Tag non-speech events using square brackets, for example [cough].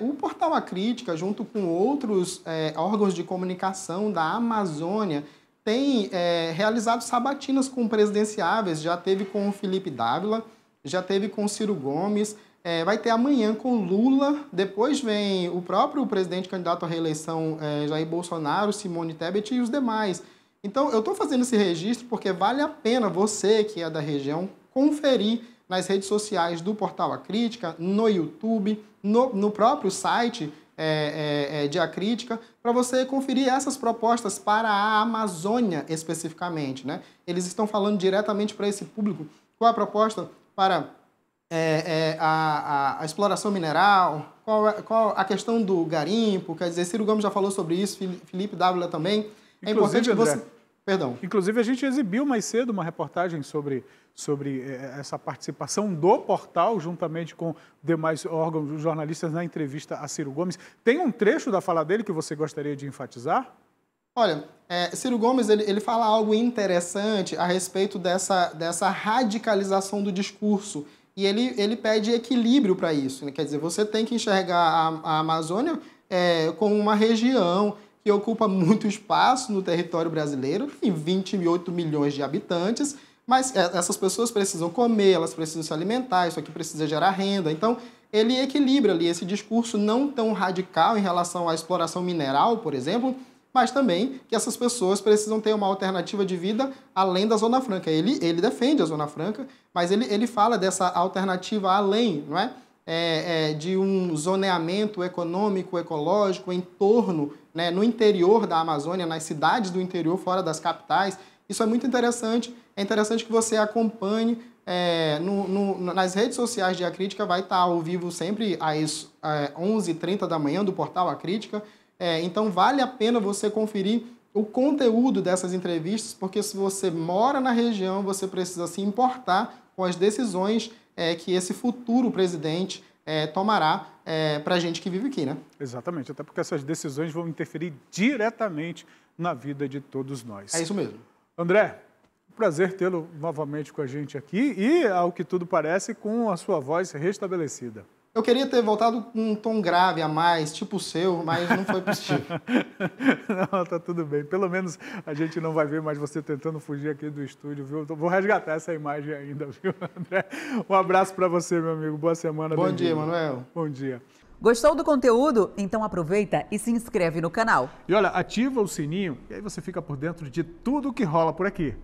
o Portal A Crítica, junto com outros é, órgãos de comunicação da Amazônia, tem é, realizado sabatinas com presidenciáveis, já teve com o Felipe Dávila, já teve com o Ciro Gomes, é, vai ter amanhã com Lula, depois vem o próprio presidente candidato à reeleição é, Jair Bolsonaro, Simone Tebet e os demais. Então, eu estou fazendo esse registro porque vale a pena você que é da região conferir nas redes sociais do Portal A Crítica, no YouTube, no, no próprio site é, é, é de A Crítica, para você conferir essas propostas para a Amazônia especificamente. Né? Eles estão falando diretamente para esse público qual a proposta para é, é a, a, a, exploração mineral, qual, é, qual a questão do garimpo, quer dizer, Ciro Gomes já falou sobre isso, Felipe Dávila também. Inclusive, é importante que você... André, Perdão. Inclusive, a gente exibiu mais cedo uma reportagem sobre, sobre eh, eh, essa participação do portal, juntamente com demais órgãos jornalistas, na entrevista a Ciro Gomes. Tem um trecho da fala dele que você gostaria de enfatizar? Olha, é, Ciro Gomes ele, ele fala algo interessante a respeito dessa, dessa radicalização do discurso. E ele, ele pede equilíbrio para isso. Né? Quer dizer, você tem que enxergar a, a Amazônia é, como uma região que ocupa muito espaço no território brasileiro, tem 28 milhões de habitantes, mas é, essas pessoas precisam comer, elas precisam se alimentar, isso aqui precisa gerar renda. Então, ele equilibra ali esse discurso não tão radical em relação à exploração mineral, por exemplo, mas também que essas pessoas precisam ter uma alternativa de vida além da Zona Franca. Ele, ele defende a Zona Franca, mas ele, ele fala dessa alternativa além, não é? é, é, de um zoneamento econômico, ecológico em torno, né, no interior da Amazônia, nas cidades do interior, fora das capitais. Isso é muito interessante. É interessante que você acompanhe é, no, no, nas redes sociais de A Crítica. Vai estar ao vivo sempre às é, 11h30 da manhã do portal A Crítica. É, então vale a pena você conferir o conteúdo dessas entrevistas, porque se você mora na região, você precisa se importar com as decisões é, que esse futuro presidente é, tomará é, para a gente que vive aqui, né? Exatamente, até porque essas decisões vão interferir diretamente na vida de todos nós. É isso mesmo. André, prazer tê-lo novamente com a gente aqui e, ao que tudo parece, com a sua voz restabelecida. Eu queria ter voltado com um tom grave a mais, tipo o seu, mas não foi possível. [laughs] não, tá tudo bem. Pelo menos a gente não vai ver mais você tentando fugir aqui do estúdio, viu? Vou resgatar essa imagem ainda, [laughs] viu, André? Um abraço para você, meu amigo. Boa semana. Bom dia, Manuel. Bom dia. Gostou do conteúdo? Então aproveita e se inscreve no canal. E olha, ativa o sininho e aí você fica por dentro de tudo que rola por aqui.